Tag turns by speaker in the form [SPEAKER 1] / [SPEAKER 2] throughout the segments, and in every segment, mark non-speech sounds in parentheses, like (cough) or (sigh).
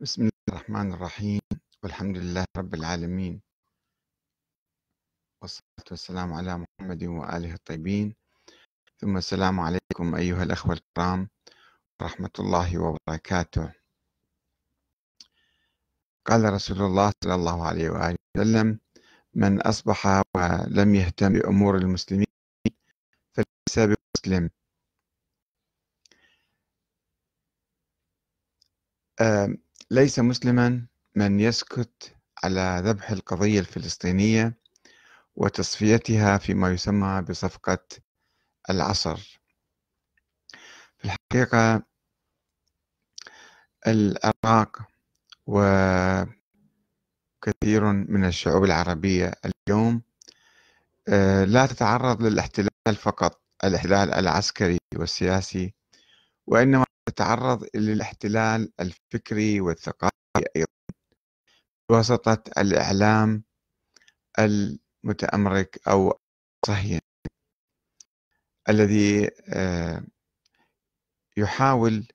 [SPEAKER 1] بسم الله الرحمن الرحيم والحمد لله رب العالمين والصلاة والسلام على محمد وآله الطيبين ثم السلام عليكم أيها الأخوة الكرام ورحمة الله وبركاته قال رسول الله صلى الله عليه وآله وسلم من أصبح ولم يهتم بأمور المسلمين فليس بمسلم أه ليس مسلما من يسكت على ذبح القضية الفلسطينية وتصفيتها فيما يسمى بصفقة العصر في الحقيقة العراق وكثير من الشعوب العربية اليوم آه، لا تتعرض للاحتلال فقط الاحتلال العسكري والسياسي وإنما تتعرض للاحتلال الفكري والثقافي أيضا بواسطة الإعلام المتأمرك أو الصهيوني الذي آه، يحاول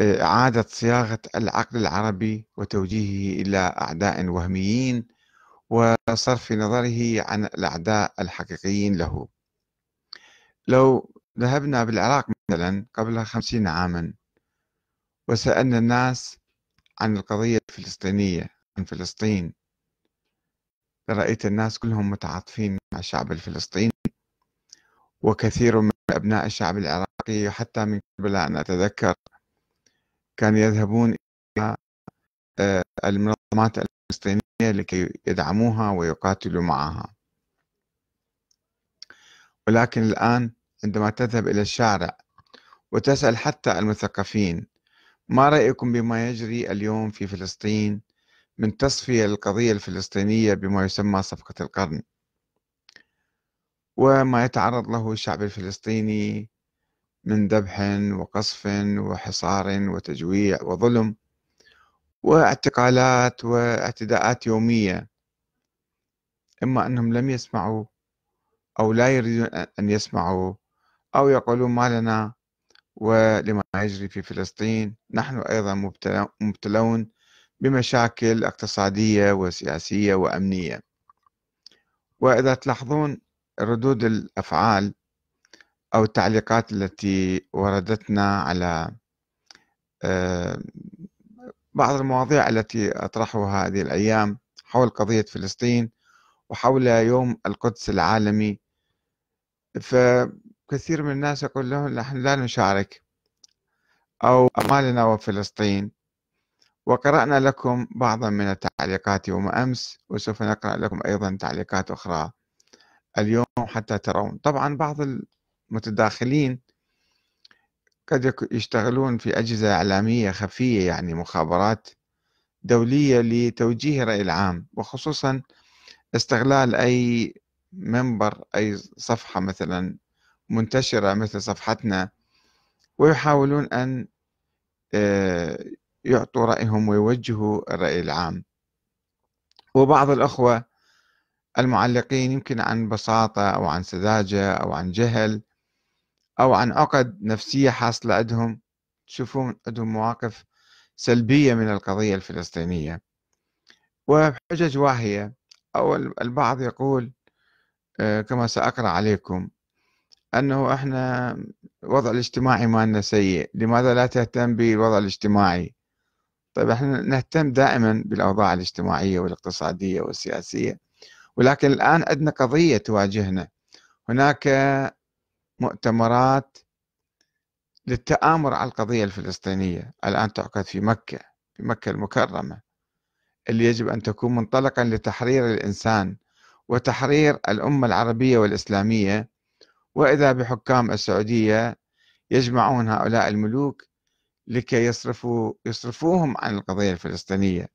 [SPEAKER 1] آه، إعادة صياغة العقل العربي وتوجيهه إلى أعداء وهميين وصرف نظره عن الأعداء الحقيقيين له لو ذهبنا بالعراق مثلا قبل خمسين عاما وسألنا الناس عن القضية الفلسطينية عن فلسطين رأيت الناس كلهم متعاطفين مع الشعب الفلسطيني وكثير من أبناء الشعب العراقي وحتى من قبل أن أتذكر كانوا يذهبون إلى آه، المنظمات الفلسطينية لكي يدعموها ويقاتلوا معها ولكن الآن عندما تذهب إلى الشارع وتسأل حتى المثقفين ما رأيكم بما يجري اليوم في فلسطين من تصفية للقضية الفلسطينية بما يسمى صفقة القرن وما يتعرض له الشعب الفلسطيني من ذبح وقصف وحصار وتجويع وظلم واعتقالات واعتداءات يومية إما أنهم لم يسمعوا أو لا يريدون أن يسمعوا أو يقولون ما لنا ولما يجري في فلسطين نحن أيضا مبتلون بمشاكل اقتصادية وسياسية وأمنية وإذا تلاحظون ردود الأفعال أو التعليقات التي وردتنا على آه، بعض المواضيع التي أطرحها هذه الأيام حول قضية فلسطين وحول يوم القدس العالمي ف كثير من الناس يقول لهم نحن لا نشارك أو أمالنا وفلسطين وقرأنا لكم بعضا من التعليقات يوم أمس وسوف نقرأ لكم أيضا تعليقات أخرى اليوم حتى ترون طبعا بعض المتداخلين قد يشتغلون في أجهزة إعلامية خفية يعني مخابرات دولية لتوجيه الرأي العام وخصوصا استغلال أي منبر أي صفحة مثلا منتشرة مثل صفحتنا ويحاولون أن آه، يعطوا رأيهم ويوجهوا الرأي العام وبعض الأخوة المعلقين يمكن عن بساطة أو عن سذاجة أو عن جهل أو عن عقد نفسية حاصلة عندهم تشوفون عندهم مواقف سلبية من القضية الفلسطينية وحجج واهية أو البعض يقول آه، كما سأقرأ عليكم أنه إحنا الوضع الاجتماعي مالنا سيء لماذا لا تهتم بالوضع الاجتماعي طيب إحنا نهتم دائما بالأوضاع الاجتماعية والاقتصادية والسياسية ولكن الآن عندنا قضية تواجهنا هناك مؤتمرات للتآمر على القضية الفلسطينية الآن تعقد في مكة في مكة المكرمة اللي يجب أن تكون منطلقا لتحرير الإنسان وتحرير الأمة العربية والإسلامية وإذا بحكام السعودية يجمعون هؤلاء الملوك لكي يصرفوا يصرفوهم عن القضية الفلسطينية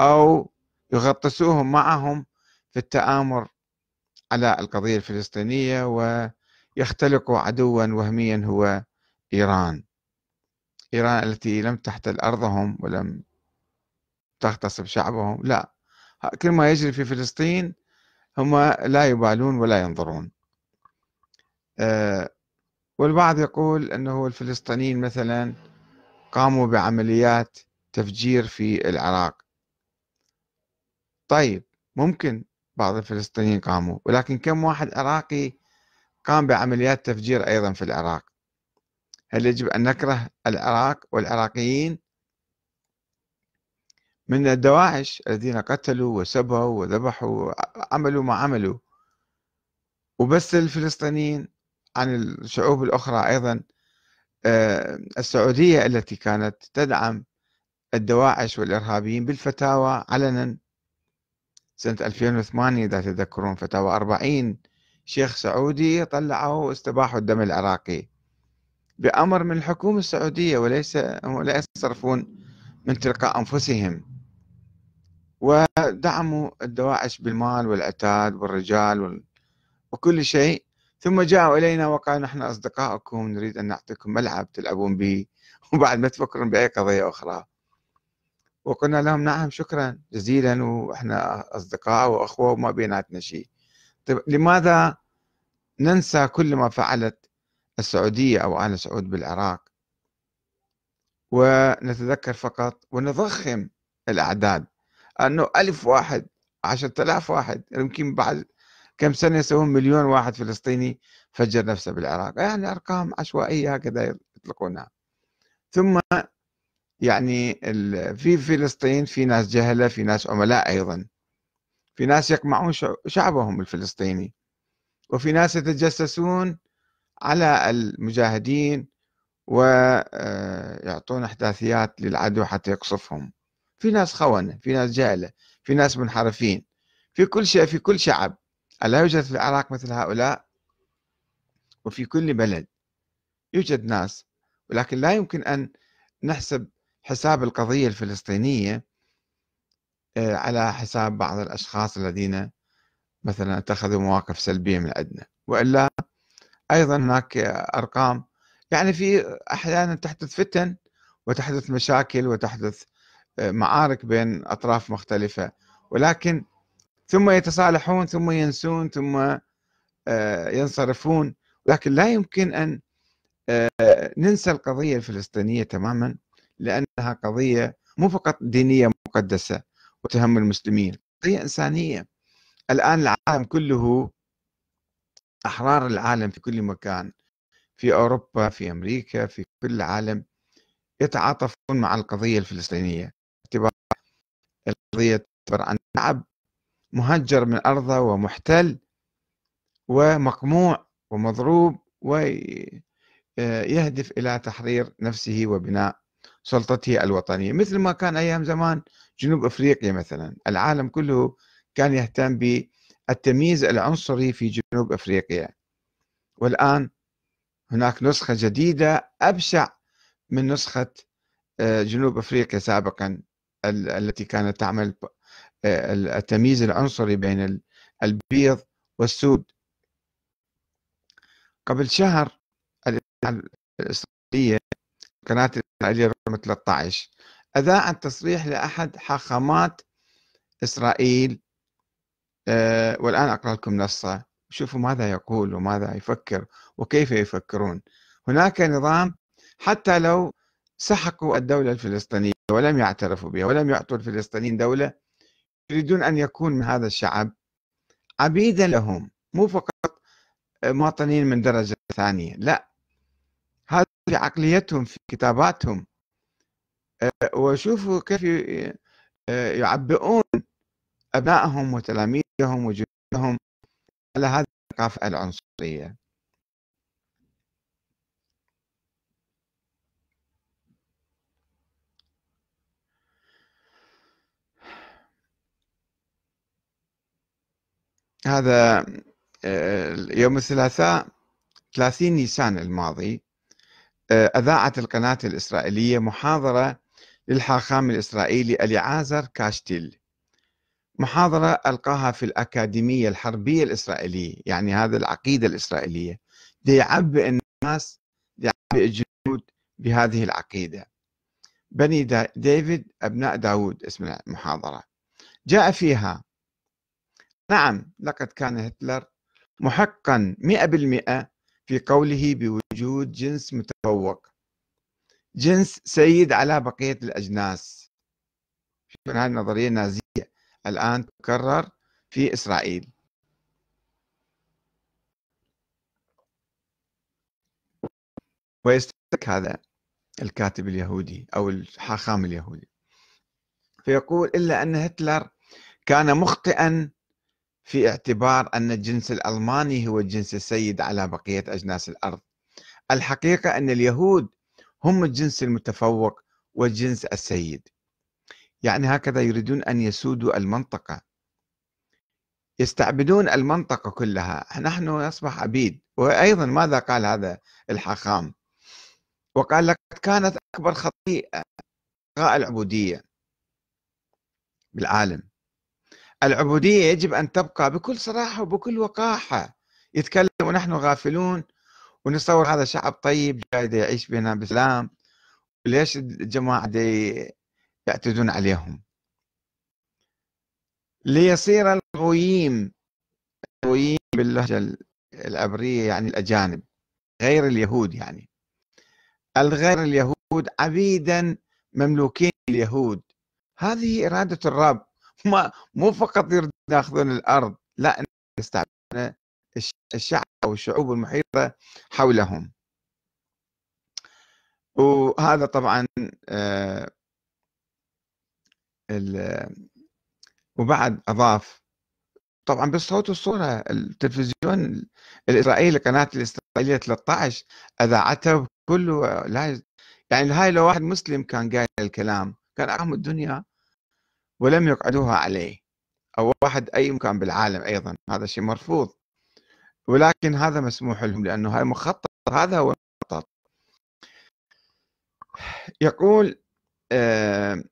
[SPEAKER 1] أو يغطسوهم معهم في التآمر على القضية الفلسطينية ويختلقوا عدوا وهميا هو إيران إيران التي لم تحتل أرضهم ولم تغتصب شعبهم لا كل ما يجري في فلسطين هم لا يبالون ولا ينظرون آه، والبعض يقول أنه الفلسطينيين مثلا قاموا بعمليات تفجير في العراق طيب ممكن بعض الفلسطينيين قاموا ولكن كم واحد عراقي قام بعمليات تفجير أيضا في العراق هل يجب أن نكره العراق والعراقيين من الدواعش الذين قتلوا وسبوا وذبحوا وعملوا ما عملوا وبس الفلسطينيين عن الشعوب الأخرى أيضا آه، السعودية التي كانت تدعم الدواعش والإرهابيين بالفتاوى علنا سنة 2008 إذا تذكرون فتاوى 40 شيخ سعودي طلعوا واستباحوا الدم العراقي بأمر من الحكومة السعودية وليس لا يصرفون من تلقاء أنفسهم ودعموا الدواعش بالمال والعتاد والرجال وكل شيء ثم جاءوا إلينا وقالوا نحن اصدقائكم نريد أن نعطيكم ملعب تلعبون به (laughs) وبعد ما تفكرون بأي قضية أخرى وقلنا لهم نعم شكرا جزيلا وإحنا أصدقاء وأخوة وما بيناتنا شيء طيب لماذا ننسى كل ما فعلت السعودية أو آل سعود بالعراق ونتذكر فقط ونضخم الأعداد أنه ألف واحد عشرة آلاف واحد يمكن بعد كم سنة يسوون مليون واحد فلسطيني فجر نفسه بالعراق يعني أرقام عشوائية هكذا يطلقونها ثم يعني في فلسطين في ناس جهلة في ناس عملاء أيضا في ناس يقمعون شعبهم الفلسطيني وفي ناس يتجسسون على المجاهدين ويعطون آه، احداثيات للعدو حتى يقصفهم في ناس خونة في ناس جهلة في ناس منحرفين في كل شيء في كل شعب ألا يوجد في العراق مثل هؤلاء وفي كل بلد يوجد ناس ولكن لا يمكن أن نحسب حساب القضية الفلسطينية آه، على حساب بعض الأشخاص الذين مثلا اتخذوا مواقف سلبية من عندنا وإلا أيضا هناك أرقام يعني في أحيانا تحدث فتن وتحدث مشاكل وتحدث آه، معارك بين أطراف مختلفة ولكن ثم يتصالحون ثم ينسون ثم آه، ينصرفون لكن لا يمكن ان آه، ننسى القضيه الفلسطينيه تماما لانها قضيه مو فقط دينيه مقدسه وتهم المسلمين قضيه انسانيه الان العالم كله احرار العالم في كل مكان في اوروبا في امريكا في كل العالم يتعاطفون مع القضيه الفلسطينيه باعتبار القضيه تعبر عن تعب مهجر من أرضه ومحتل ومقموع ومضروب ويهدف إلى تحرير نفسه وبناء سلطته الوطنية مثل ما كان أيام زمان جنوب أفريقيا مثلا العالم كله كان يهتم بالتمييز العنصري في جنوب أفريقيا والآن هناك نسخة جديدة أبشع من نسخة آه، جنوب أفريقيا سابقا التي كانت تعمل التمييز العنصري بين البيض والسود قبل شهر الإسرائيلية قناة الإسرائيلية رقم 13 أذاعت تصريح لأحد حاخامات إسرائيل أه والآن أقرأ لكم نصه شوفوا ماذا يقول وماذا يفكر وكيف يفكرون هناك نظام حتى لو سحقوا الدولة الفلسطينية ولم يعترفوا بها ولم يعطوا الفلسطينيين دولة يريدون أن يكون هذا الشعب عبيدا لهم مو فقط آه، مواطنين من درجة ثانية لا هذه عقليتهم في كتاباتهم آه، وشوفوا كيف آه، يعبئون أبنائهم وتلاميذهم وجنودهم على هذه الثقافة العنصرية هذا آه، يوم الثلاثاء 30 نيسان الماضي آه، أذاعت القناة الإسرائيلية محاضرة للحاخام الإسرائيلي أليعازر كاشتيل محاضرة ألقاها في الأكاديمية الحربية الإسرائيلية يعني هذا العقيدة الإسرائيلية يعبئ الناس يعبئ الجنود بهذه العقيدة بني ديفيد أبناء داود اسم المحاضرة جاء فيها نعم لقد كان هتلر محقا 100% في قوله بوجود جنس متفوق جنس سيد على بقية الأجناس هذه النظرية النازية الآن تكرر في إسرائيل ويستدرك هذا الكاتب اليهودي أو الحاخام اليهودي فيقول إلا أن هتلر كان مخطئا في اعتبار أن الجنس الألماني هو الجنس السيد على بقية أجناس الأرض الحقيقة أن اليهود هم الجنس المتفوق والجنس السيد يعني هكذا يريدون أن يسودوا المنطقة يستعبدون المنطقة كلها نحن نصبح عبيد وأيضا ماذا قال هذا الحاخام وقال لقد كانت أكبر خطيئة العبودية بالعالم العبودية يجب أن تبقى بكل صراحة وبكل وقاحة يتكلم ونحن غافلون ونصور هذا شعب طيب جاي يعيش بنا بسلام ليش الجماعة دي يعتدون عليهم ليصير الغويم الغويم باللهجة العبرية يعني الأجانب غير اليهود يعني الغير اليهود عبيدا مملوكين اليهود هذه إرادة الرب ما مو فقط يريدون ياخذون الارض لا يستعبدون الشعب او الشعوب المحيطه حولهم وهذا طبعا آه، وبعد اضاف طبعا بالصوت والصوره التلفزيون الاسرائيلي قناه الاسرائيليه 13 اذاعتها كله لا يعني هاي لو واحد مسلم كان قايل الكلام كان اهم الدنيا ولم يقعدوها عليه أو واحد أي مكان بالعالم أيضا هذا شيء مرفوض ولكن هذا مسموح لهم لأنه هاي مخطط هذا هو المخطط يقول آه،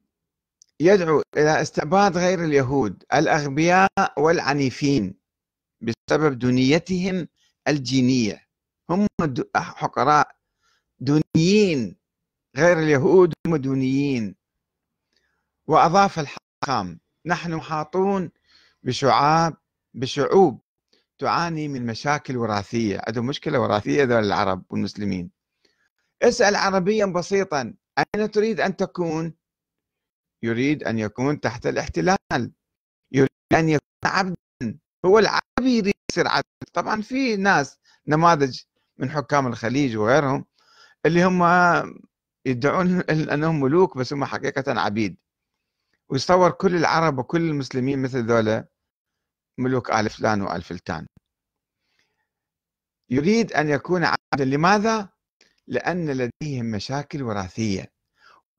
[SPEAKER 1] يدعو إلى استعباد غير اليهود الأغبياء والعنيفين بسبب دنيتهم الجينية هم حقراء دونيين غير اليهود هم دونيين وأضاف الحق الأرقام نحن محاطون بشعاب بشعوب تعاني من مشاكل وراثية عندهم مشكلة وراثية ذول العرب والمسلمين اسأل عربيا بسيطا أين تريد أن تكون يريد أن يكون تحت الاحتلال يريد أن يكون عبدا هو العربي يريد يصير عبد طبعا في ناس نماذج من حكام الخليج وغيرهم اللي هم يدعون انهم ملوك بس هم حقيقه عبيد ويصور كل العرب وكل المسلمين مثل ذولا ملوك آل فلان وآل فلتان يريد أن يكون عبدا لماذا؟ لأن لديهم مشاكل وراثية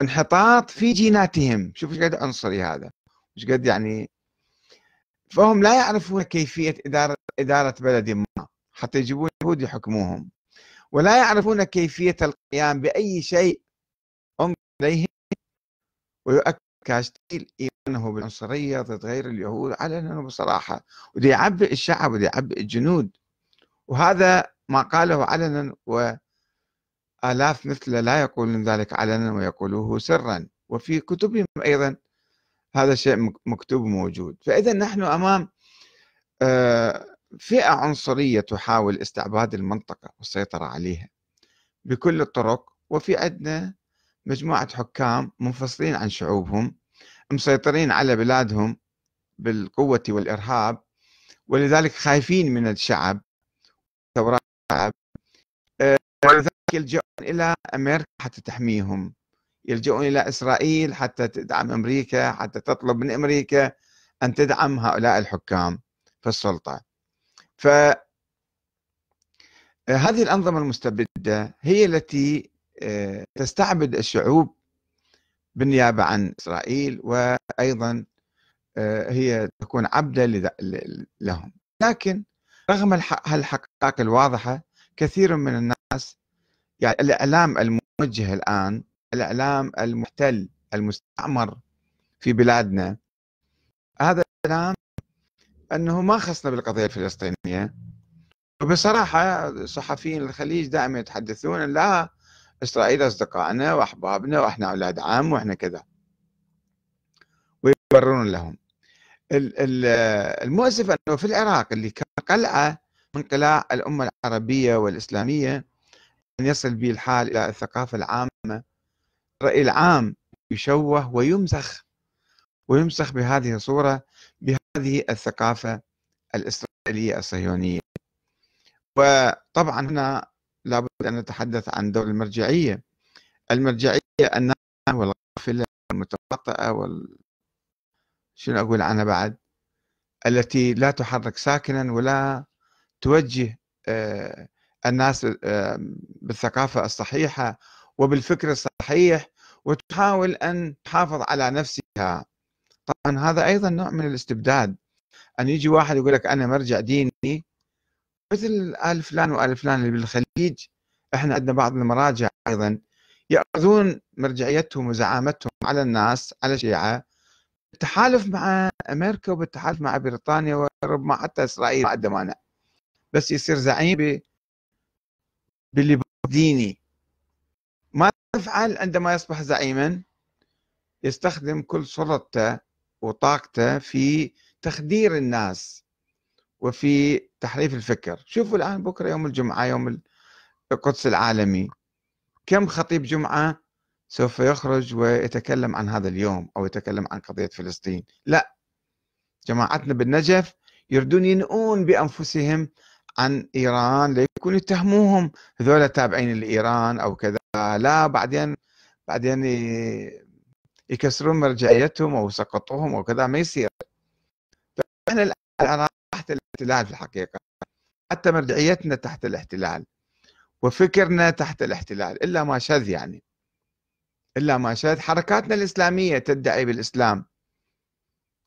[SPEAKER 1] انحطاط في جيناتهم شوف ايش قد عنصري هذا ايش قد يعني فهم لا يعرفون كيفية إدارة إدارة بلد ما حتى يجيبون يهود يحكموهم ولا يعرفون كيفية القيام بأي شيء انظر إليهم ويؤكد كاستيل إيمانه بالعنصرية ضد غير اليهود علنا بصراحة ودي يعبئ الشعب ودي يعبئ الجنود وهذا ما قاله علنا وآلاف مثله لا يقولون ذلك علنا ويقولوه سرا وفي كتبهم أيضا هذا الشيء مكتوب موجود فإذا نحن أمام آه، فئة عنصرية تحاول استعباد المنطقة والسيطرة عليها بكل الطرق وفي عندنا مجموعة حكام منفصلين عن شعوبهم مسيطرين على بلادهم بالقوة والإرهاب ولذلك خايفين من الشعب ثورات الشعب ولذلك يلجؤون إلى أمريكا حتى تحميهم يلجؤون إلى إسرائيل حتى تدعم أمريكا حتى تطلب من أمريكا أن تدعم هؤلاء الحكام في السلطة ف هذه الأنظمة المستبدة هي التي آه، تستعبد الشعوب بالنيابة عن إسرائيل وأيضا آه، هي تكون عبدة لهم لكن رغم الحقائق الواضحة كثير من الناس يعني الإعلام الموجه الآن الإعلام المحتل المستعمر في بلادنا هذا الإعلام أنه ما خصنا بالقضية الفلسطينية وبصراحة صحفيين الخليج دائما يتحدثون لا إسرائيل أصدقائنا وأحبابنا وإحنا أولاد عم وإحنا كذا ويبررون لهم المؤسف أنه في العراق اللي كان قلعة من قلاع الأمة العربية والإسلامية أن يصل به الحال إلى الثقافة العامة الرأي العام يشوه ويمسخ ويمسخ بهذه الصورة بهذه الثقافة الإسرائيلية الصهيونية وطبعا هنا لابد أن نتحدث عن دور المرجعية المرجعية أنها والغافلة والمتواطئة وال... شنو أقول عنها بعد التي لا تحرك ساكنا ولا توجه آه، الناس آه، بالثقافة الصحيحة وبالفكر الصحيح وتحاول أن تحافظ على نفسها طبعا هذا أيضا نوع من الاستبداد أن يجي واحد يقول لك أنا مرجع ديني مثل آل فلان وآل فلان اللي بالخليج احنا عندنا بعض المراجع أيضا يأخذون مرجعيتهم وزعامتهم على الناس على الشيعة بالتحالف مع أمريكا وبالتحالف مع بريطانيا وربما حتى إسرائيل ما عنده مانع بس يصير زعيم باللباس ديني ما يفعل عندما يصبح زعيما يستخدم كل سلطته وطاقته في تخدير الناس وفي تحريف الفكر شوفوا الآن بكرة يوم الجمعة يوم القدس العالمي كم خطيب جمعة سوف يخرج ويتكلم عن هذا اليوم أو يتكلم عن قضية فلسطين لا جماعتنا بالنجف يردون ينؤون بأنفسهم عن إيران ليكون يتهموهم هذول تابعين لإيران أو كذا لا بعدين بعدين يكسرون مرجعيتهم أو سقطوهم أو كذا ما يصير فإحنا العراق تحت الاحتلال في الحقيقة حتى مرجعيتنا تحت الاحتلال وفكرنا تحت الاحتلال إلا ما شذ يعني إلا ما شذ حركاتنا الإسلامية تدعي بالإسلام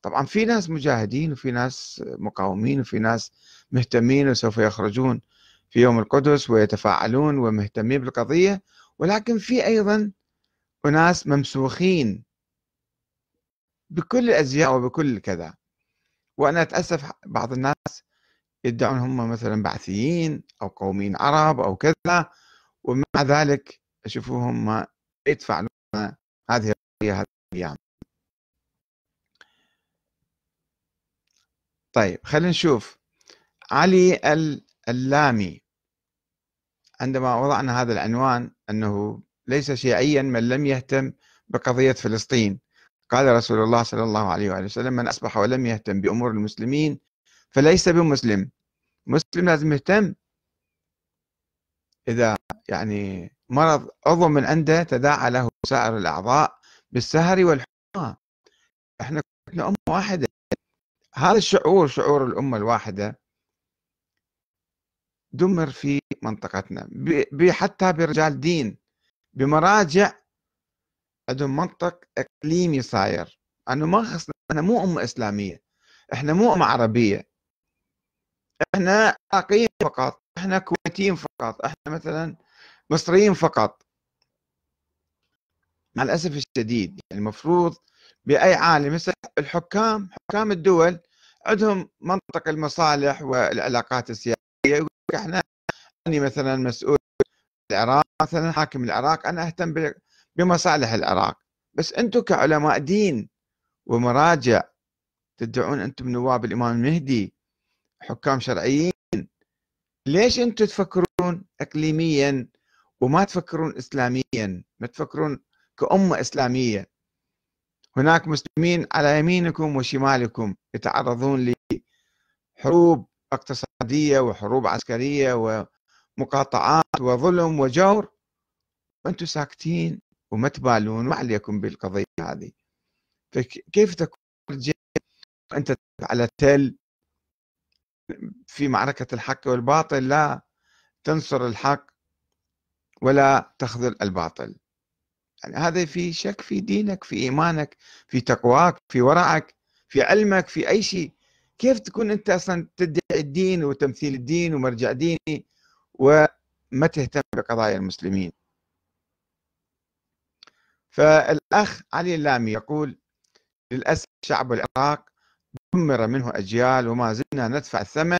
[SPEAKER 1] طبعا في ناس مجاهدين وفي ناس مقاومين وفي ناس مهتمين وسوف يخرجون في يوم القدس ويتفاعلون ومهتمين بالقضية ولكن في أيضا أناس ممسوخين بكل الأزياء وبكل كذا وأنا أتأسف بعض الناس يدعون هم مثلا بعثيين أو قوميين عرب أو كذا ومع ذلك اشوفهم ما يتفعلون هذه القضية هذه الأيام طيب خلينا نشوف علي اللامي عندما وضعنا هذا العنوان أنه ليس شيعيا من لم يهتم بقضية فلسطين قال رسول الله صلى الله عليه وآله وسلم من أصبح ولم يهتم بأمور المسلمين فليس بمسلم مسلم لازم يهتم إذا يعني مرض عضو من عنده تداعى له سائر الأعضاء بالسهر والحمى احنا كنا أمة واحدة هذا الشعور شعور الأمة الواحدة دمر في منطقتنا حتى برجال دين بمراجع عندهم منطق اقليمي صاير انه ما خصنا احنا مو امه اسلاميه احنا مو امه عربيه احنا عراقيين فقط احنا كويتيين فقط احنا مثلا مصريين فقط مع الاسف الشديد يعني المفروض باي عالم الحكام حكام الدول عندهم منطق المصالح والعلاقات السياسيه احنا اني مثلا مسؤول العراق مثلا حاكم العراق انا اهتم بمصالح العراق بس أنتم كعلماء دين ومراجع تدعون أنتم نواب الإمام المهدي حكام شرعيين ليش أنتم تفكرون إقليميا وما تفكرون إسلاميا ما تفكرون كأمة إسلامية هناك مسلمين على يمينكم وشمالكم يتعرضون لحروب اقتصادية وحروب عسكرية ومقاطعات وظلم وجور وانتم ساكتين وما تبالون ما عليكم بالقضية هذه فكيف تكون أنت على تل في معركة الحق والباطل لا تنصر الحق ولا تخذل الباطل يعني هذا في شك في دينك في إيمانك في تقواك في ورعك في علمك في أي شيء كيف تكون أنت أصلا تدعي الدين وتمثيل الدين ومرجع ديني وما تهتم بقضايا المسلمين فالأخ علي اللامي يقول للأسف شعب العراق دمر منه أجيال وما زلنا ندفع الثمن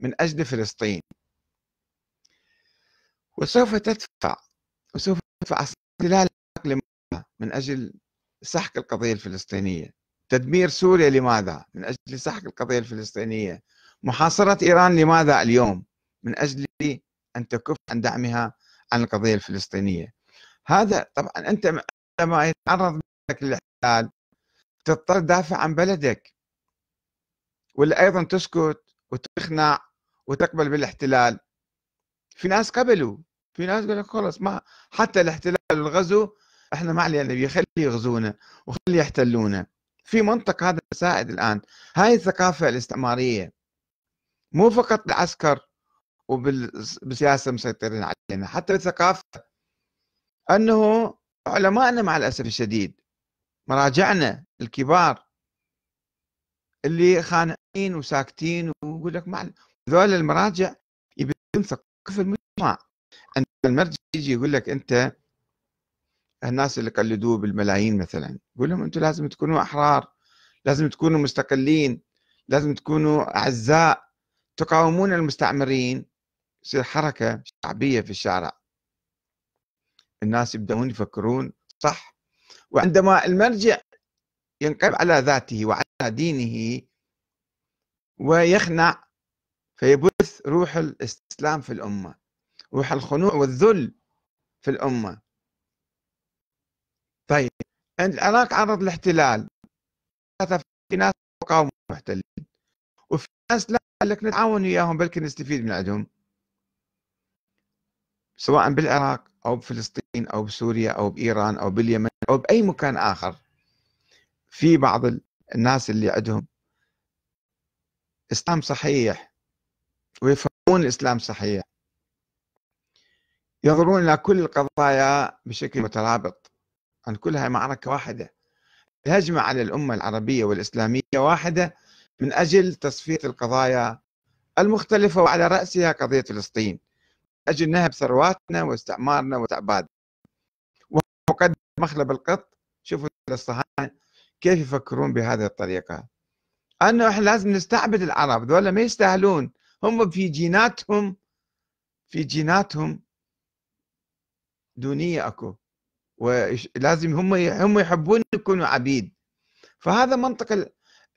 [SPEAKER 1] من أجل فلسطين وسوف تدفع وسوف تدفع من أجل سحق القضية الفلسطينية تدمير سوريا لماذا من أجل سحق القضية الفلسطينية محاصرة إيران لماذا اليوم من أجل أن تكف عن دعمها عن القضية الفلسطينية هذا طبعا أنت عندما يتعرض لك للاحتلال تضطر تدافع عن بلدك ولا أيضا تسكت وتقنع وتقبل بالاحتلال في ناس قبلوا في ناس قالوا خلص ما حتى الاحتلال والغزو احنا ما علينا نبي خلي يغزونا وخلي يحتلونا في منطق هذا سائد الان هاي الثقافه الاستعماريه مو فقط العسكر وبالسياسه مسيطرين علينا حتى الثقافه انه علمائنا مع الأسف الشديد مراجعنا الكبار اللي خانقين وساكتين ويقول لك مع ذول المراجع يبدون ثقافة المجتمع أن المرجع يجي يقول لك أنت الناس اللي قلدوه بالملايين مثلا يقول لهم أنتم لازم تكونوا أحرار لازم تكونوا مستقلين لازم تكونوا أعزاء تقاومون المستعمرين تصير حركة شعبية في الشارع الناس يبدأون يفكرون صح وعندما المرجع ينقلب على ذاته وعلى دينه ويخنع فيبث روح الاستسلام في الأمة روح الخنوع والذل في الأمة طيب العراق عرض الاحتلال في ناس قاوموا المحتلين وفي ناس لا لكن لك نتعاون وياهم بلكي نستفيد من عندهم سواء بالعراق أو بفلسطين أو بسوريا أو بإيران أو باليمن أو بأي مكان آخر في بعض الناس اللي عندهم إسلام صحيح ويفهمون الإسلام صحيح ينظرون إلى كل القضايا بشكل مترابط أن كلها معركة واحدة الهجمة على الأمة العربية والإسلامية واحدة من أجل تصفية القضايا المختلفة وعلى رأسها قضية فلسطين أجل نهب ثرواتنا واستعمارنا واستعبادنا وقد مخلب القط شوفوا الصهاينة كيف يفكرون بهذه الطريقة أنه إحنا لازم نستعبد العرب ذولا ما يستاهلون هم في جيناتهم في جيناتهم دونية أكو ولازم هم هم يحبون يكونوا عبيد فهذا منطق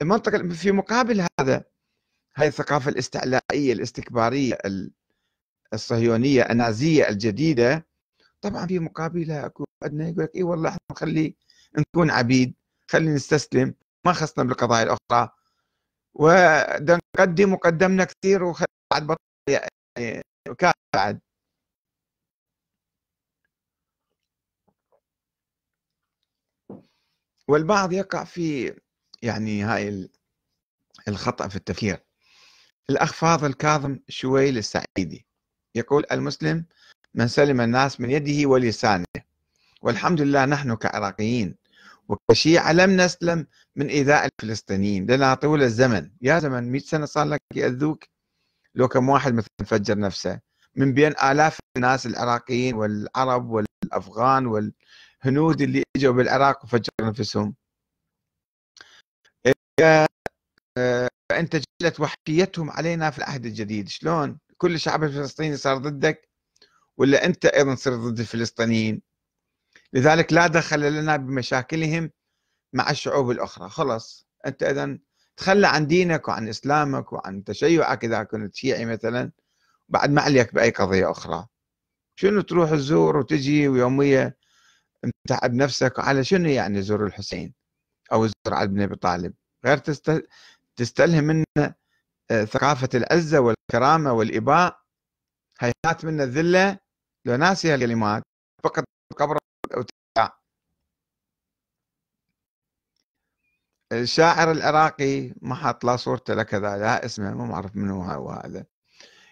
[SPEAKER 1] المنطق في مقابل هذا هاي الثقافة الاستعلائية الاستكبارية الصهيونيه النازيه الجديده طبعا في مقابلها اكو أدنى يقول لك اي والله احنا نخلي نكون عبيد خلي نستسلم ما خصنا بالقضايا الاخرى ونقدم وقدمنا كثير وخلي بعد بطل يعني بعد والبعض يقع في يعني هاي الخطأ في التفكير الأخ فاضل كاظم شويل السعيدي يقول المسلم من سلم الناس من يده ولسانه والحمد لله نحن كعراقيين وكشيعة لم نسلم من إيذاء الفلسطينيين لنا طول الزمن يا زمن 100 سنة صار لك يأذوك لو كم واحد مثلا فجر نفسه من بين آلاف الناس العراقيين والعرب والأفغان والهنود اللي اجوا بالعراق وفجروا نفسهم إيه، آه، فانت جلت وحشيتهم علينا في العهد الجديد شلون كل الشعب الفلسطيني صار ضدك ولا انت ايضا صرت ضد الفلسطينيين لذلك لا دخل لنا بمشاكلهم مع الشعوب الاخرى خلص انت اذا تخلى عن دينك وعن اسلامك وعن تشيعك اذا كنت شيعي مثلا بعد ما عليك باي قضيه اخرى شنو تروح تزور وتجي ويوميه متعب نفسك على شنو يعني زور الحسين او زور علي بن ابي طالب غير تست... تستلهم منه ثقافة العزة والكرامة والإباء هيهات من الذلة لو ناسي هالكلمات فقط قبر أو تبع الشاعر العراقي ما حط لا صورته لا كذا لا اسمه ما معرف من هو هذا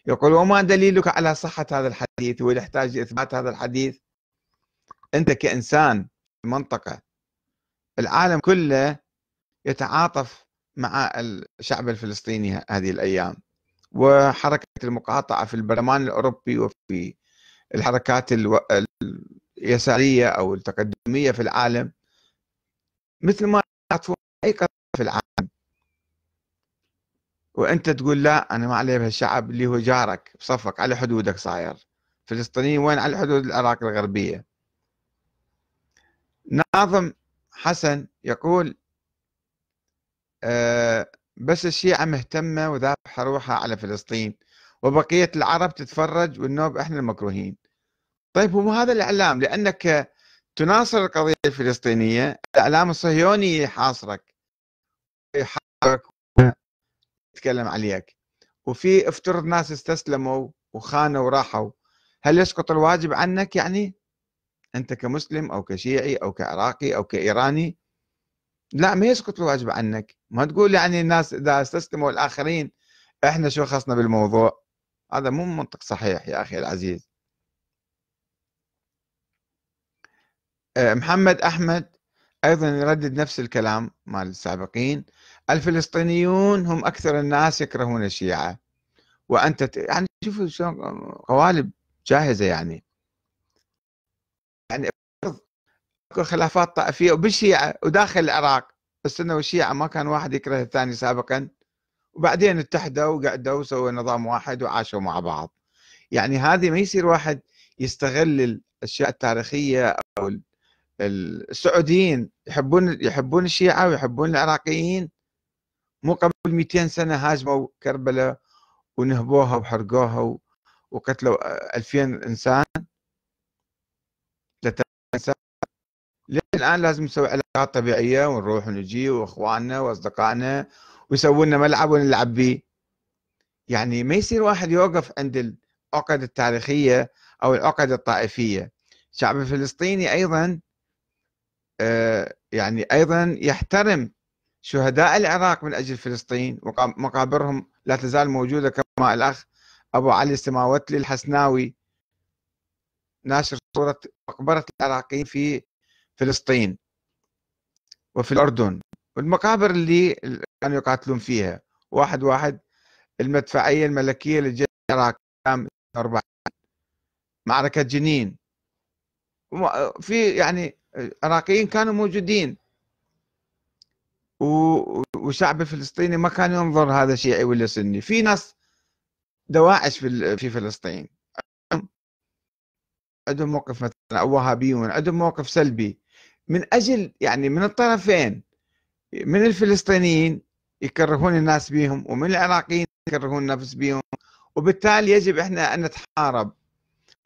[SPEAKER 1] يقول وما دليلك على صحة هذا الحديث ويحتاج إثبات هذا الحديث أنت كإنسان في المنطقة العالم كله يتعاطف مع الشعب الفلسطيني هذه الأيام وحركة المقاطعة في البرلمان الأوروبي وفي الحركات اليسارية أو التقدمية في العالم مثل ما يعطون أي قرار في العالم وأنت تقول لا أنا ما علي بهالشعب اللي هو جارك بصفك على حدودك صاير فلسطينيين وين على حدود العراق الغربية ناظم حسن يقول آه، بس الشيعة مهتمة وذابحة روحها على فلسطين وبقية العرب تتفرج والنوب احنا المكروهين طيب هو هذا الإعلام لأنك تناصر القضية الفلسطينية الإعلام الصهيوني يحاصرك يحاصرك يتكلم عليك وفي افترض ناس استسلموا وخانوا وراحوا هل يسقط الواجب عنك يعني أنت كمسلم أو كشيعي أو كعراقي أو كإيراني لا ما يسقط الواجب عنك ما تقول يعني الناس اذا استسلموا الاخرين احنا شو خصنا بالموضوع هذا مو منطق صحيح يا اخي العزيز آه، محمد احمد ايضا يردد نفس الكلام مال السابقين الفلسطينيون هم اكثر الناس يكرهون الشيعه وانت ت... يعني شوفوا شلون قوالب جاهزه يعني يعني اكو خلافات طائفيه وبالشيعه وداخل العراق السنه والشيعه ما كان واحد يكره الثاني سابقا وبعدين اتحدوا وقعدوا وسووا نظام واحد وعاشوا مع بعض يعني هذه ما يصير واحد يستغل الاشياء التاريخيه او السعوديين يحبون يحبون الشيعه ويحبون العراقيين مو قبل 200 سنه هاجموا كربلاء ونهبوها وحرقوها وقتلوا 2000 انسان 3000 انسان ليه الان لازم نسوي علاقات طبيعيه ونروح ونجي واخواننا واصدقائنا ويسوون لنا ملعب ونلعب به يعني ما يصير واحد يوقف عند العقد التاريخيه او العقد الطائفيه الشعب الفلسطيني ايضا آه، يعني ايضا يحترم شهداء العراق من اجل فلسطين ومقابرهم لا تزال موجوده كما الاخ ابو علي السماوتلي الحسناوي ناشر صوره مقبره العراقيين في فلسطين وفي الأردن والمقابر اللي كانوا يقاتلون فيها واحد واحد المدفعية الملكية للجيش العراقي عام 40 معركة جنين في يعني عراقيين كانوا موجودين والشعب الفلسطيني ما كان ينظر هذا شيعي ولا سني في ناس دواعش في فلسطين عندهم موقف مثلا او وهابيون عندهم موقف سلبي من اجل يعني من الطرفين من الفلسطينيين يكرهون الناس بيهم ومن العراقيين يكرهون النفس بيهم وبالتالي يجب احنا ان نتحارب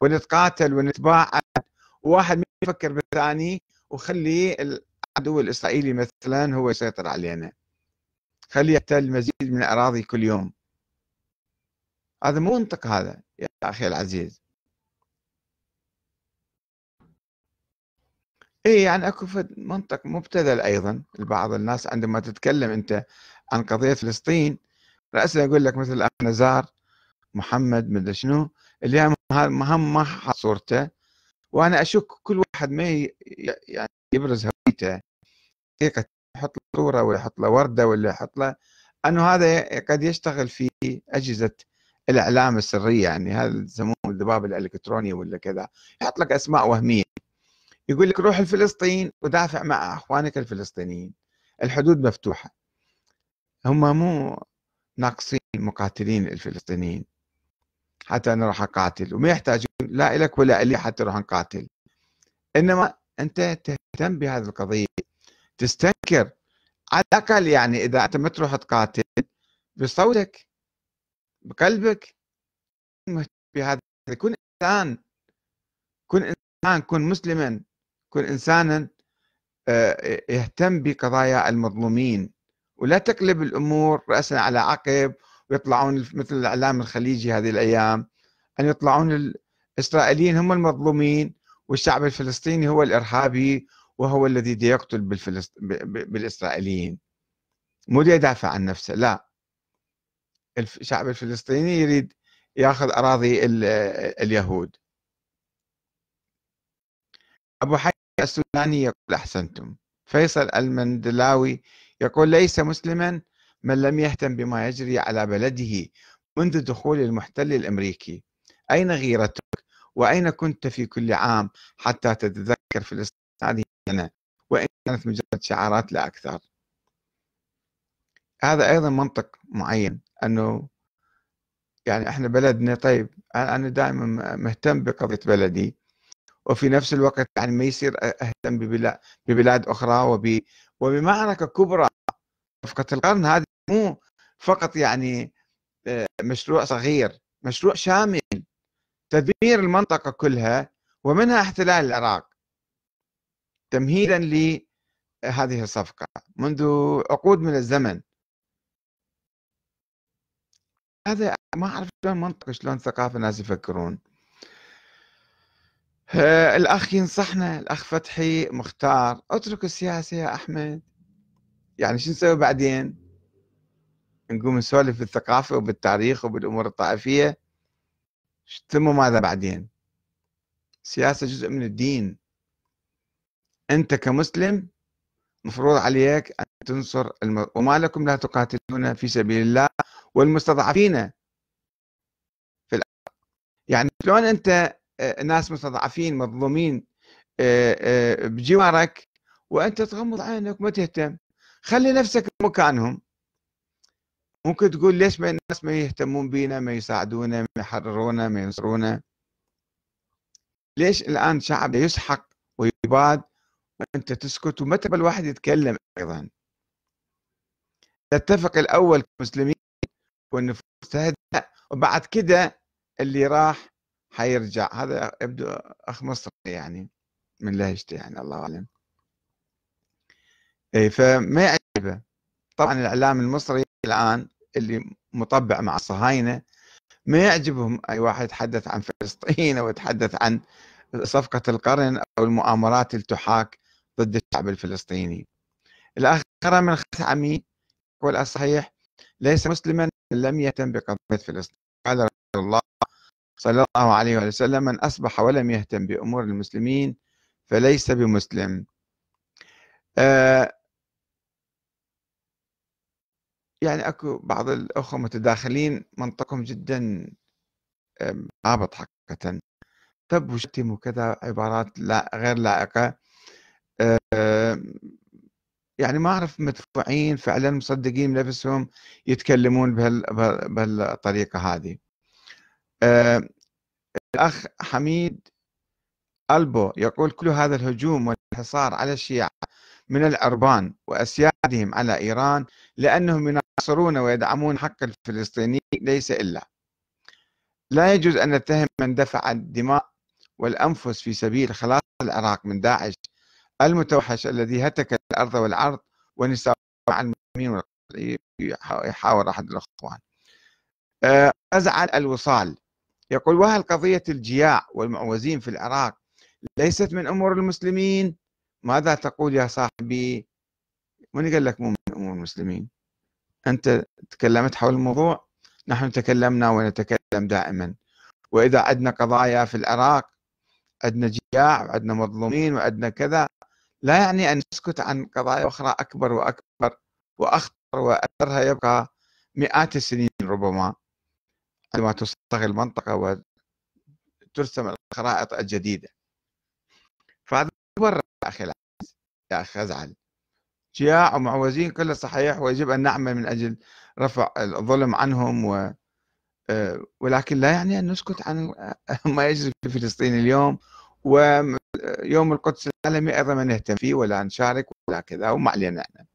[SPEAKER 1] ونتقاتل ونتباعد واحد يفكر بالثاني وخلي العدو الاسرائيلي مثلا هو يسيطر علينا خليه يحتل مزيد من الاراضي كل يوم هذا مو منطق هذا يا اخي العزيز اي يعني اكو منطق مبتذل ايضا لبعض الناس عندما تتكلم انت عن قضيه فلسطين راسا يقول لك مثل نزار محمد مدري شنو اللي هم ما حط صورته وانا اشك كل واحد ما يعني يبرز هويته حقيقه يحط له صوره ولا يحط له ورده ولا يحط له انه هذا قد يشتغل في اجهزه الاعلام السريه يعني هذا يسمونه الذباب الالكتروني ولا كذا يحط لك اسماء وهميه يقول لك روح لفلسطين ودافع مع اخوانك الفلسطينيين الحدود مفتوحه هم مو ناقصين مقاتلين الفلسطينيين حتى انا راح اقاتل وما يحتاجون لا الك ولا الي حتى راح نقاتل انما انت تهتم بهذه القضيه تستنكر على الاقل يعني اذا انت ما تروح تقاتل بصوتك بقلبك مهتم بهذا كن انسان كن انسان كن مسلما كن إنسانا آه، يهتم بقضايا المظلومين ولا تقلب الأمور رأسا على عقب ويطلعون مثل الإعلام الخليجي هذه الأيام أن يطلعون الإسرائيليين هم المظلومين والشعب الفلسطيني هو الإرهابي وهو الذي يقتل بالفلسط... بالإسرائيليين مو يدافع عن نفسه لا الشعب الفلسطيني يريد ياخذ أراضي اليهود أبو حي السوداني يقول أحسنتم فيصل المندلاوي يقول ليس مسلما من لم يهتم بما يجري على بلده منذ دخول المحتل الأمريكي أين غيرتك وأين كنت في كل عام حتى تتذكر فلسطين هذه السنة وإن كانت مجرد شعارات لا أكثر هذا أيضا منطق معين أنه يعني احنا بلدنا طيب انا دائما مهتم بقضيه بلدي وفي نفس الوقت يعني ما يصير اهتم ببلاد, ببلاد اخرى وب وبمعركه كبرى صفقه القرن هذه مو فقط يعني آه، مشروع صغير مشروع شامل تدمير المنطقه كلها ومنها احتلال العراق تمهيدا لهذه الصفقه منذ عقود من الزمن هذا ما اعرف شلون منطق شلون ثقافه الناس يفكرون آه، الأخ ينصحنا الأخ فتحي مختار اترك السياسة يا أحمد يعني شو نسوي بعدين نقوم نسولف بالثقافة وبالتاريخ وبالأمور الطائفية ثم ماذا بعدين السياسة جزء من الدين أنت كمسلم مفروض عليك أن تنصر الم... وما لكم لا تقاتلون في سبيل الله والمستضعفين في الأرض يعني شلون أنت آه، ناس مستضعفين مظلومين آه، آه، بجوارك وانت تغمض عينك ما تهتم خلي نفسك مكانهم ممكن تقول ليش ما الناس ما يهتمون بينا ما يساعدونا ما يحررونا ما ينصرونا ليش الان شعب يسحق ويباد وانت تسكت ومتى الواحد يتكلم ايضا تتفق الاول كمسلمين والنفوس تهدأ وبعد كده اللي راح حيرجع هذا يبدو اخ مصري يعني من لهجته يعني الله اعلم اي فما يعجبه طبعا الاعلام المصري الان اللي مطبع مع الصهاينه ما يعجبهم اي واحد يتحدث عن فلسطين او يتحدث عن صفقه القرن او المؤامرات اللي تحاك ضد الشعب الفلسطيني الاخر من هو والاصحيح ليس مسلما لم يهتم بقضيه فلسطين قال رسول الله صلى الله عليه وسلم من أصبح ولم يهتم بأمور المسلمين فليس بمسلم آه، يعني أكو بعض الأخوة متداخلين منطقهم جدا عابط حقيقة تب وشتم وكذا عبارات لا غير لائقة يعني ما أعرف مدفوعين فعلا مصدقين نفسهم يتكلمون بهالطريقة هذه آه، الأخ حميد ألبو يقول كل هذا الهجوم والحصار على الشيعة من الاربان وأسيادهم على إيران لأنهم يناصرون ويدعمون حق الفلسطيني ليس إلا لا يجوز أن نتهم من دفع الدماء والأنفس في سبيل خلاص العراق من داعش المتوحش الذي هتك الأرض والعرض ونساء المسلمين يحاور أحد الأخوان آه، أزعل الوصال يقول وهل قضية الجياع والمعوزين في العراق ليست من أمور المسلمين ماذا تقول يا صاحبي من قال لك مو من أمور المسلمين أنت تكلمت حول الموضوع نحن تكلمنا ونتكلم دائما وإذا عندنا قضايا في العراق عندنا جياع وعندنا مظلومين وعندنا كذا لا يعني أن نسكت عن قضايا أخرى أكبر وأكبر وأخطر وأثرها يبقى مئات السنين ربما عندما تصطغي المنطقة وترسم الخرائط الجديدة فهذا برا أخي يا أخي أزعل شياع ومعوزين كله صحيح ويجب أن نعمل من أجل رفع الظلم عنهم و... آه، ولكن لا يعني أن نسكت عن (laughs) ما يجري في فلسطين اليوم ويوم آه، القدس العالمي أيضا ما نهتم فيه ولا نشارك ولا كذا وما علينا احنا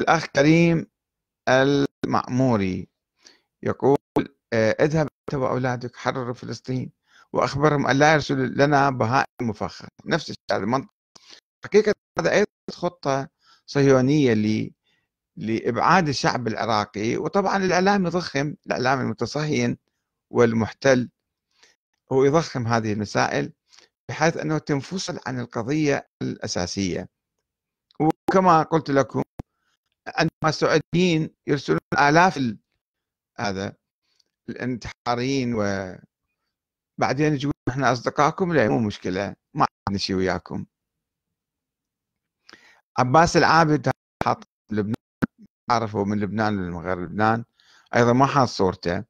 [SPEAKER 1] الأخ كريم المعموري يقول آه، اذهب أنت وأولادك حرروا فلسطين وأخبرهم أن لا يرسلوا لنا بهائم مفخخة نفس الشيء المنطق حقيقة هذا أيضا خطة صهيونية ل لإبعاد الشعب العراقي وطبعا الإعلام يضخم الإعلام المتصهين والمحتل هو يضخم هذه المسائل بحيث أنه تنفصل عن القضية الأساسية وكما قلت لكم عندما السعوديين يرسلون آلاف هذا الانتحاريين و بعدين يجوا احنا اصدقائكم لا مو مشكله ما عندنا شيء وياكم عباس العابد حط لبنان عرفوا من لبنان للمغرب لبنان ايضا ما حاط صورته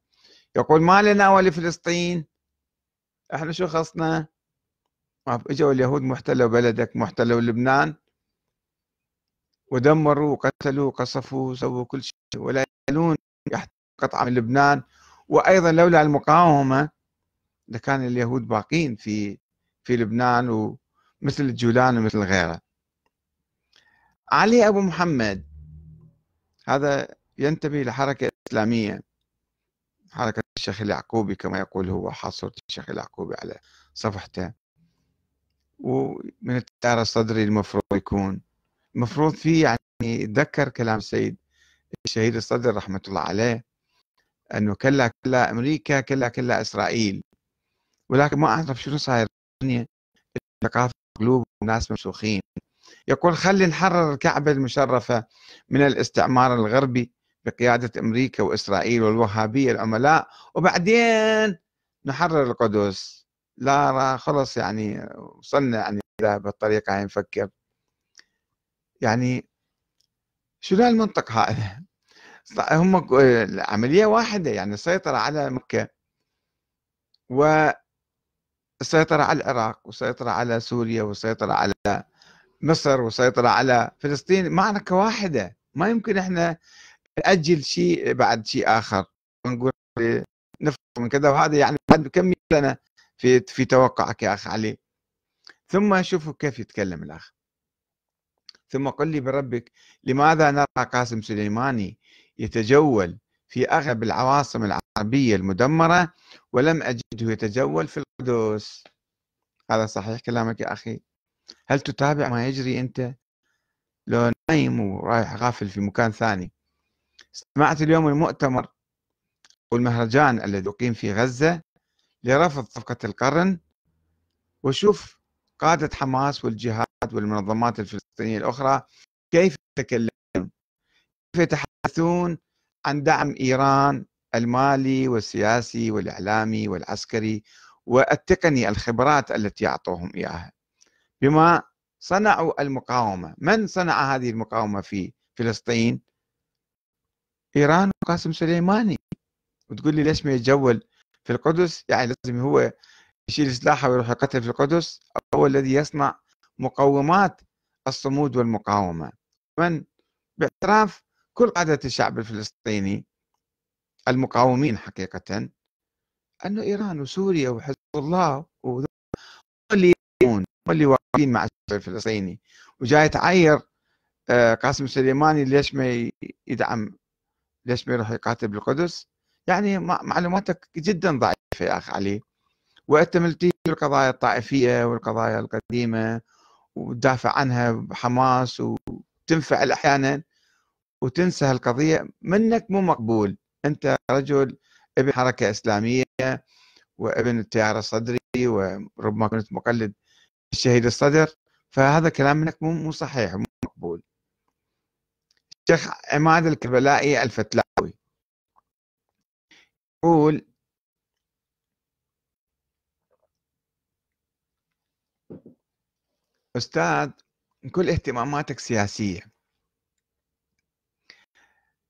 [SPEAKER 1] يقول ما لنا ولفلسطين احنا شو خصنا اجوا اليهود محتلوا بلدك محتلوا لبنان ودمروا وقتلوا وقصفوا وسووا كل شيء ولا يزالون يحتلون قطعة من لبنان وأيضا لولا المقاومة لكان اليهود باقين في في لبنان ومثل الجولان ومثل غيره علي أبو محمد هذا ينتمي لحركة إسلامية حركة الشيخ اليعقوبي كما يقول هو حصر الشيخ اليعقوبي على صفحته ومن التيار الصدري المفروض يكون المفروض فيه يعني يتذكر كلام السيد الشهيد الصدر رحمة الله عليه انه كلا كلا امريكا كلا كلا اسرائيل ولكن ما اعرف شنو صاير يعني. ثقافه قلوب وناس مسوخين يقول خلي نحرر الكعبه المشرفه من الاستعمار الغربي بقياده امريكا واسرائيل والوهابيه العملاء وبعدين نحرر القدس لا خلص يعني وصلنا يعني بالطريقه هاي يعني نفكر يعني شنو المنطق هذا هم آه، عملية واحدة يعني سيطرة على مكة وسيطرة على العراق وسيطرة على سوريا وسيطرة على مصر وسيطرة على فلسطين معركة واحدة ما يمكن احنا نأجل شيء بعد شيء آخر ونقول نفرق من كذا وهذا يعني بعد كم سنة في في توقعك يا أخ علي ثم شوفوا كيف يتكلم الأخ ثم قل لي بربك لماذا نرى قاسم سليماني يتجول في أغلب العواصم العربية المدمرة ولم أجده يتجول في القدس هذا صحيح كلامك يا أخي هل تتابع ما يجري أنت لو نايم ورايح غافل في مكان ثاني سمعت اليوم المؤتمر والمهرجان الذي أقيم في غزة لرفض صفقة القرن وشوف قادة حماس والجهاد والمنظمات الفلسطينية الأخرى كيف تكلم يتحدثون عن دعم إيران المالي والسياسي والإعلامي والعسكري والتقني الخبرات التي اعطوهم إياها بما صنعوا المقاومة من صنع هذه المقاومة في فلسطين إيران وقاسم سليماني وتقول لي ليش ما يتجول في القدس يعني لازم هو يشيل سلاحه ويروح يقتل في القدس هو الذي يصنع مقومات الصمود والمقاومة من باعتراف كل قادة الشعب الفلسطيني المقاومين حقيقة أن إيران وسوريا وحزب الله هم اللي هم اللي واقفين مع الشعب الفلسطيني وجاي تعير آه، قاسم سليماني ليش ما يدعم ليش ما يروح يقاتل بالقدس يعني معلوماتك جدا ضعيفة يا أخ علي وأنت ملتهي بالقضايا الطائفية والقضايا القديمة وتدافع عنها بحماس وتنفعل أحيانا وتنسى هالقضية منك مو مقبول أنت رجل ابن حركة إسلامية وابن التيار الصدري وربما كنت مقلد الشهيد الصدر فهذا كلام منك مو صحيح مو مقبول الشيخ عماد الكربلائي الفتلاوي يقول أستاذ كل اهتماماتك سياسية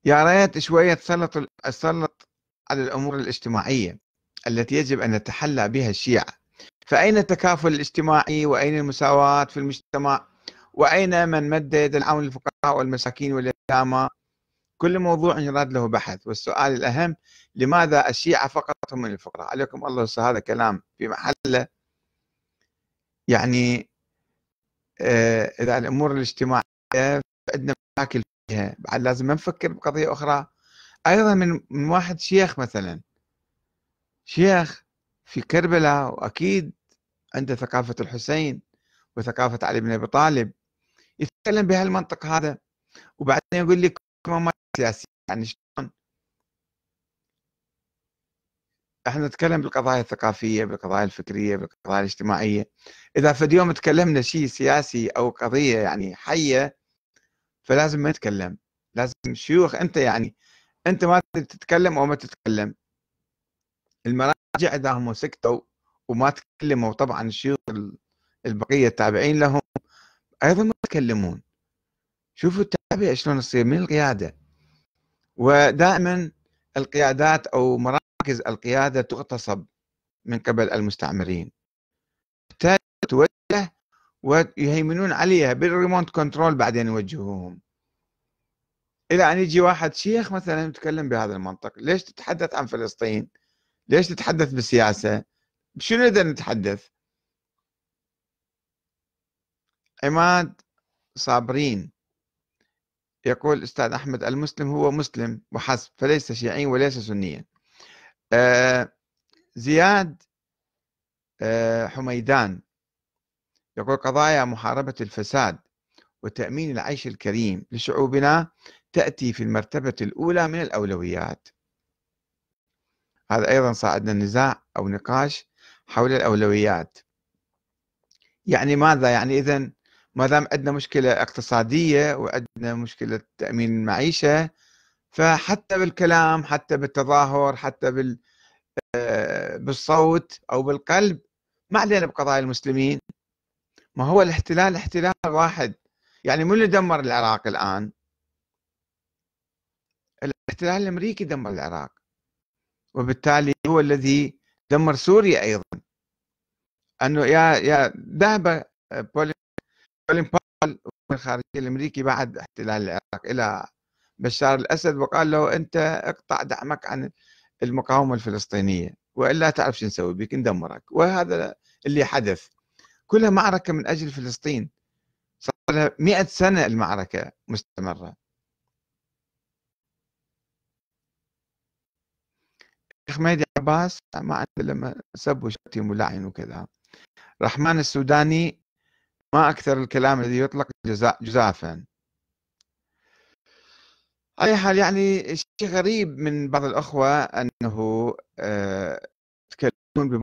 [SPEAKER 1] يا يعني ريت شوية تسلط السلط على الأمور الاجتماعية التي يجب أن يتحلى بها الشيعة فأين التكافل الاجتماعي وأين المساواة في المجتمع وأين من مد يد العون للفقراء والمساكين واليتامى كل موضوع يراد له بحث والسؤال الأهم لماذا الشيعة فقط هم من الفقراء عليكم الله هذا كلام في محله يعني آه، إذا الأمور الاجتماعية عندنا مشاكل عليها بعد لازم ما نفكر بقضية أخرى أيضا من, من واحد شيخ مثلا شيخ في كربلاء وأكيد عنده ثقافة الحسين وثقافة علي بن أبي طالب يتكلم بهالمنطق هذا وبعدين يقول لك ما سياسي يعني شلون احنا نتكلم بالقضايا الثقافية بالقضايا الفكرية بالقضايا الاجتماعية إذا في اليوم تكلمنا شيء سياسي أو قضية يعني حية فلازم ما يتكلم لازم الشيوخ انت يعني انت ما تتكلم او ما تتكلم المراجع اذا هم سكتوا وما تكلموا طبعا الشيوخ البقيه التابعين لهم ايضا ما يتكلمون شوفوا التابع شلون يصير من القياده ودائما القيادات او مراكز القياده تغتصب من قبل المستعمرين بالتالي توجه ويهيمنون عليها بالريموت كنترول بعدين يوجهوهم الى ان يجي واحد شيخ مثلا يتكلم بهذا المنطق ليش تتحدث عن فلسطين ليش تتحدث بالسياسه شنو نقدر نتحدث عماد صابرين يقول استاذ احمد المسلم هو مسلم وحسب فليس شيعي وليس سنيا آه زياد آه حميدان يقول قضايا محاربة الفساد وتأمين العيش الكريم لشعوبنا تأتي في المرتبة الأولى من الأولويات هذا أيضا صاعدنا النزاع أو نقاش حول الأولويات يعني ماذا يعني إذا ما دام عندنا مشكلة اقتصادية وعندنا مشكلة تأمين المعيشة فحتى بالكلام حتى بالتظاهر حتى بال آه، بالصوت أو بالقلب ما علينا بقضايا المسلمين ما هو الاحتلال احتلال واحد يعني من اللي دمر العراق الآن الاحتلال الأمريكي دمر العراق وبالتالي هو الذي دمر سوريا أيضا أنه يا يا ذهب آه، بولين باول الخارجية الأمريكي بعد احتلال العراق إلى بشار الأسد وقال له أنت اقطع دعمك عن المقاومة الفلسطينية وإلا تعرف شو نسوي بك ندمرك وهذا اللي حدث كلها معركة من أجل فلسطين صار لها 100 سنة المعركة مستمرة الشيخ مهدي عباس ما عنده لما سب وشتم ولعن وكذا رحمن السوداني ما أكثر الكلام الذي يطلق جزافا اي حال يعني شيء غريب من بعض الأخوة أنه آه، يتكلمون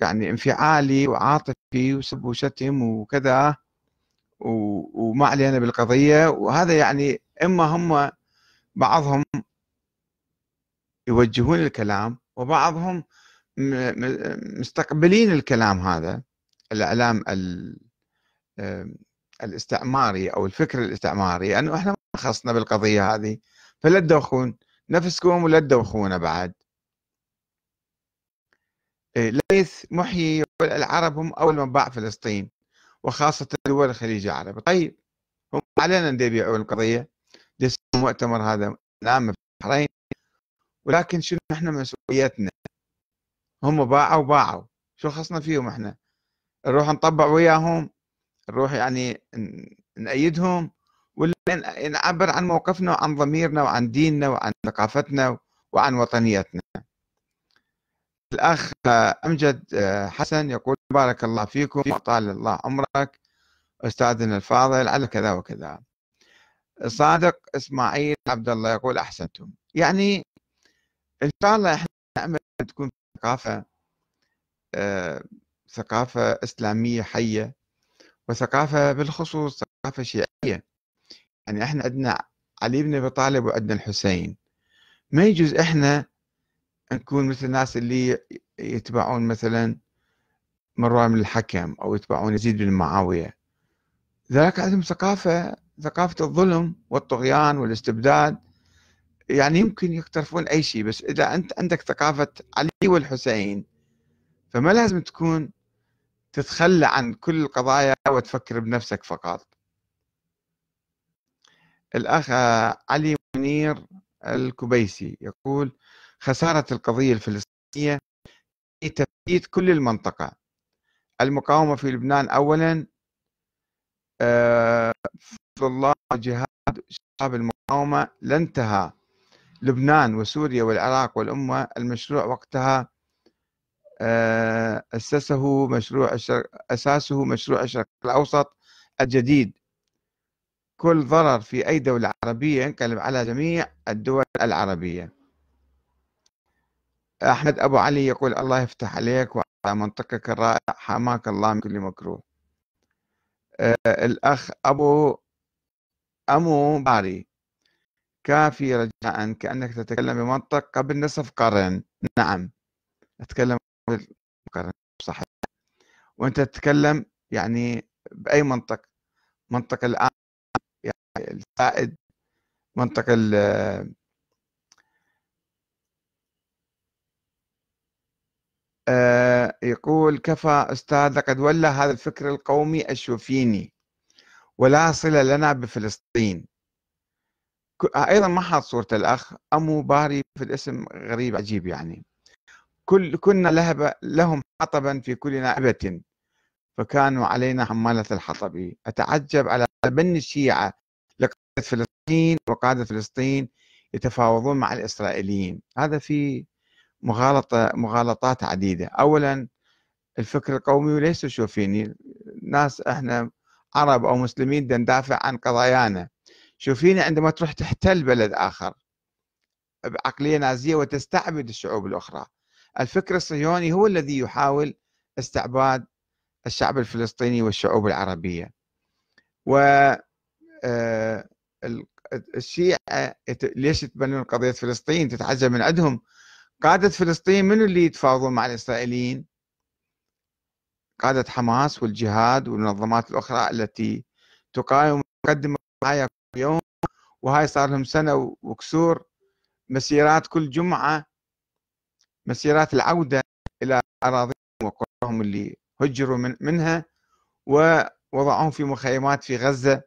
[SPEAKER 1] يعني انفعالي وعاطفي وسب وشتم وكذا وما علينا بالقضية وهذا يعني إما هم بعضهم يوجهون الكلام وبعضهم مستقبلين الكلام هذا الإعلام الاستعماري أو الفكر الاستعماري أنه إحنا ما خصنا بالقضية هذه فلا تدوخون نفسكم ولا تدوخونا بعد ليث محيي العرب هم أول من باع فلسطين وخاصة دول الخليج العربي طيب هم علينا أن يبيعوا القضية مؤتمر هذا نعم في البحرين ولكن شنو احنا مسؤوليتنا هم باعوا باعوا شو خصنا فيهم احنا نروح نطبع وياهم نروح يعني نأيدهم ولا نعبر عن موقفنا وعن ضميرنا وعن ديننا وعن ثقافتنا وعن وطنيتنا الأخ أمجد آه، حسن يقول بارك الله فيكم وطال الله عمرك أستاذنا الفاضل على كذا وكذا صادق إسماعيل عبد الله يقول أحسنتم يعني إن شاء الله إحنا نعمل تكون ثقافة آه، ثقافة إسلامية حية وثقافة بالخصوص ثقافة شيعية يعني إحنا عندنا علي بن أبي طالب وعندنا الحسين ما يجوز إحنا نكون مثل الناس اللي يتبعون مثلا مروان من الحكم أو يتبعون يزيد بن معاوية ذلك عندهم ثقافة ثقافة الظلم والطغيان والاستبداد يعني يمكن يقترفون أي شيء بس إذا أنت عندك ثقافة علي والحسين فما لازم تكون تتخلى عن كل القضايا وتفكر بنفسك فقط الأخ علي منير الكبيسي يقول خسارة القضية الفلسطينية في تفتيت كل المنطقة المقاومة في لبنان أولا آه، فضل الله جهاد شباب المقاومة لانتهى لبنان وسوريا والعراق والأمة المشروع وقتها آه، أسسه مشروع الشرق أساسه مشروع الشرق الأوسط الجديد كل ضرر في أي دولة عربية ينقلب على جميع الدول العربية أحمد أبو علي يقول الله يفتح عليك وعلى منطقك الرائع حماك الله من كل مكروه آه، الأخ أبو أمو باري كافي رجاء كأنك تتكلم بمنطق قبل نصف قرن نعم أتكلم قبل قرن صحيح وأنت تتكلم يعني بأي منطق منطق الآن يعني السائد منطق ال آه، يقول كفى أستاذ لقد ولى هذا الفكر القومي الشوفيني ولا صلة لنا بفلسطين أيضا ما حاط صورة الأخ أمو باري في الاسم غريب عجيب يعني كل كنا لهب لهم حطبا في كل نائبة فكانوا علينا حمالة الحطب أتعجب على بن الشيعة لقادة فلسطين وقادة فلسطين يتفاوضون مع الإسرائيليين هذا في مغالطة مغالطات عديدة أولا الفكر القومي وليس شوفيني ناس احنا عرب أو مسلمين ندافع عن قضايانا شوفيني عندما تروح تحتل بلد آخر بعقلية نازية وتستعبد الشعوب الأخرى الفكر الصهيوني هو الذي يحاول استعباد الشعب الفلسطيني والشعوب العربية و آه، الشيعة ليش يتبنون قضية فلسطين تتعجب من عندهم قادة فلسطين من اللي يتفاوضون مع الإسرائيليين قادة حماس والجهاد والمنظمات الأخرى التي تقاوم وتقدم معايا كل يوم وهاي صار لهم سنة وكسور مسيرات كل جمعة مسيرات العودة إلى أراضيهم وقراهم اللي هجروا من منها ووضعوهم في مخيمات في غزة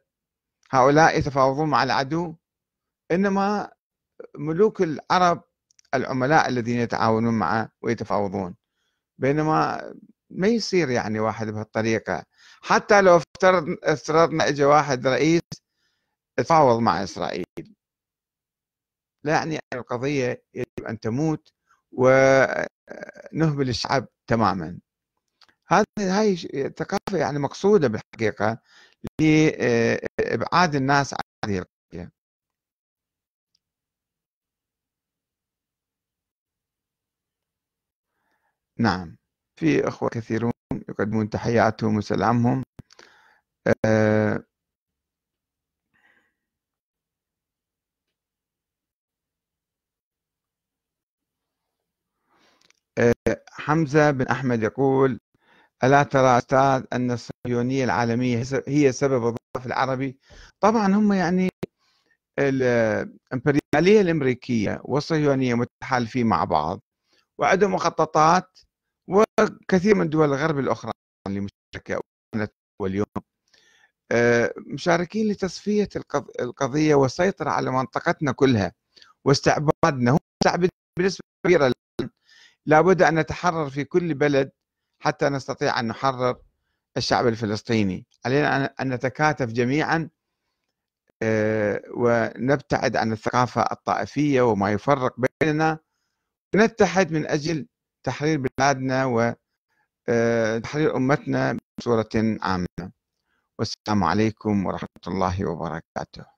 [SPEAKER 1] هؤلاء يتفاوضون مع العدو إنما ملوك العرب العملاء الذين يتعاونون معه ويتفاوضون بينما ما يصير يعني واحد بهالطريقة حتى لو افترض افترضنا اجى واحد رئيس تفاوض مع إسرائيل لا يعني القضية يجب أن تموت ونهمل الشعب تماما هذه هاي ثقافة يعني مقصودة بالحقيقة لإبعاد الناس عن هذه القضية نعم في أخوة كثيرون يقدمون تحياتهم وسلامهم أه حمزة بن أحمد يقول ألا ترى أستاذ أن الصهيونية العالمية هي سبب الضعف العربي طبعا هم يعني الإمبريالية الأمريكية والصهيونية متحالفين مع بعض وعندهم مخططات وكثير من دول الغرب الأخرى اللي مشاركة واليوم آه، مشاركين لتصفية القضية والسيطرة على منطقتنا كلها واستعبادنا هم استعبد بنسبة كبيرة لابد أن نتحرر في كل بلد حتى نستطيع أن نحرر الشعب الفلسطيني علينا أن نتكاتف جميعا آه، ونبتعد عن الثقافة الطائفية وما يفرق بيننا ونتحد من أجل تحرير بلادنا وتحرير آه، أمتنا بصورة عامة والسلام عليكم ورحمة الله وبركاته